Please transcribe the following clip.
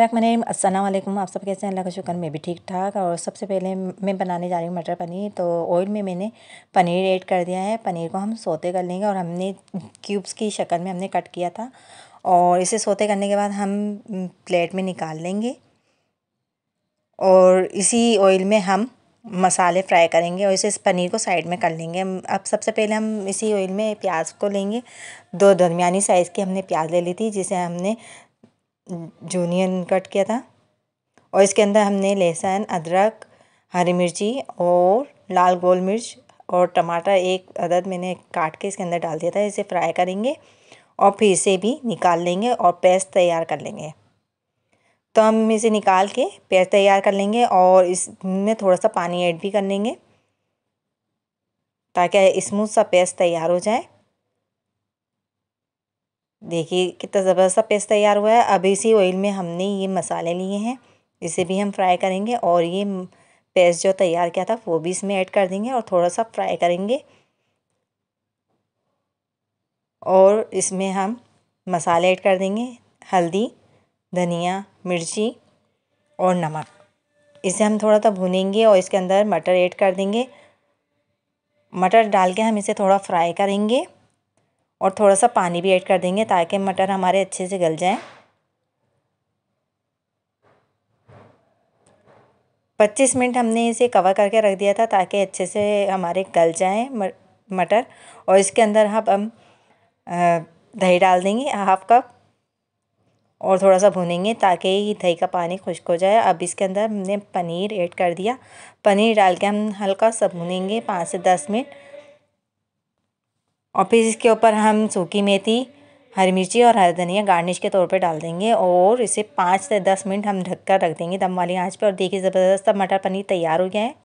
रकमानीम असलम आप सब कैसे हैं अल्लाह का शुक्र मैं भी ठीक ठाक और सबसे पहले मैं बनाने जा रही हूँ मटर पनीर तो ऑयल में मैंने पनीर ऐड कर दिया है पनीर को हम सोते कर लेंगे और हमने क्यूब्स की शक्ल में हमने कट किया था और इसे सोते करने के बाद हम प्लेट में निकाल लेंगे और इसी ऑयल में हम मसाले फ्राई करेंगे और इसे इस पनीर को साइड में कर लेंगे अब सबसे पहले हम इसी ऑयल में प्याज को लेंगे दो दरमिया साइज़ की हमने प्याज ले ली थी जिसे हमने जूनियन कट किया था और इसके अंदर हमने लहसुन अदरक हरी मिर्ची और लाल गोल मिर्च और टमाटर एक अदद मैंने काट के इसके अंदर डाल दिया था इसे फ्राई करेंगे और फिर इसे भी निकाल लेंगे और पेस्ट तैयार कर लेंगे तो हम इसे निकाल के पेस्ट तैयार कर लेंगे और इसमें थोड़ा सा पानी ऐड भी कर लेंगे ताकि स्मूथ सा पेस्ट तैयार हो जाए देखिए कितना ज़बरदस्त सा पेस्ट तैयार हुआ है अब इसी ऑयल में हमने ये मसाले लिए हैं इसे भी हम फ्राई करेंगे और ये पेस्ट जो तैयार किया था वो भी इसमें ऐड कर देंगे और थोड़ा सा फ्राई करेंगे और इसमें हम मसाले ऐड कर देंगे हल्दी धनिया मिर्ची और नमक इसे हम थोड़ा सा भुनेंगे और इसके अंदर मटर ऐड कर देंगे मटर डाल के हम इसे थोड़ा फ्राई करेंगे और थोड़ा सा पानी भी ऐड कर देंगे ताकि मटर हमारे अच्छे से गल जाएँ 25 मिनट हमने इसे कवर करके रख दिया था ताकि अच्छे से हमारे गल जाएँ मटर और इसके अंदर हम हम दही डाल देंगे हाफ कप और थोड़ा सा भुनेंगे ताकि दही का पानी खुश्क हो जाए अब इसके अंदर हमने पनीर ऐड कर दिया पनीर डाल के हम हल्का सा भुनेंगे पाँच से दस मिनट और फिर इसके ऊपर हम सूखी मेथी हरी मिर्ची और हरा धनिया गार्निश के तौर पे डाल देंगे और इसे पाँच से दस मिनट हम ढककर रख देंगे दम वाली आंच पे और देखिए ज़बरदस्त मटर पनीर तैयार हो गया है